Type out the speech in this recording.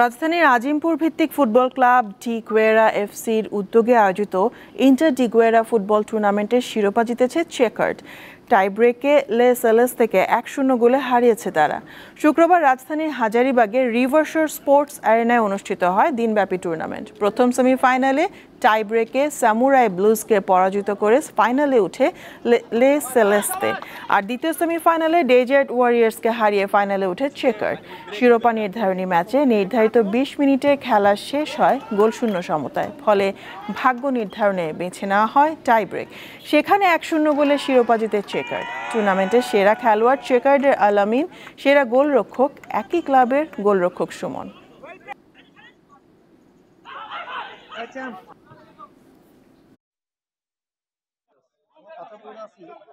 রাজধানীর আজিমপুর ভিত্তিক football club ডিগুয়েরা এফসির উদ্যোগে আয়োজিত ইন্টার ডিগুয়েরা ফুটবল টুর্নামেন্টের শিরোপা জিতেছে চেকার্ড টাইব্রেকে লেস এলএস থেকে এক শূন্য গোলে হারিয়েছে তারা শুক্রবার রাজধানীর হাজারিবাগে রিভার্সার স্পোর্টস অ্যারেনায় অনুষ্ঠিত হয় দিনব্যাপী টুর্নামেন্ট প্রথম সেমিফাইনালে টাইব্রেকে স্যামুরাই ব্লুজকে পরাজিত করে ফাইনালে উঠে লে সেলেস্তে আর দ্বিতীয় সেমিফাইনালে ডেজার্ট ওয়ারিয়ার্সকে হারিয়ে ফাইনালে উঠে চেকার শিরোপা নির্ধারণী ম্যাচে নির্ধারিত ২০ মিনিটে খেলা শেষ হয় গোলশূন্য সমতায় ফলে ভাগ্য নির্ধারণে বেছে নেওয়া হয় টাইব্রেক সেখানে এক শূন্য গোলে শিরোপা জিতে চেকার্ড টুর্নামেন্টের সেরা খেলোয়াড় চেকার্ডের আলামিন সেরা গোলরক্ষক একই ক্লাবের গোলরক্ষক সুমন আচ্ছা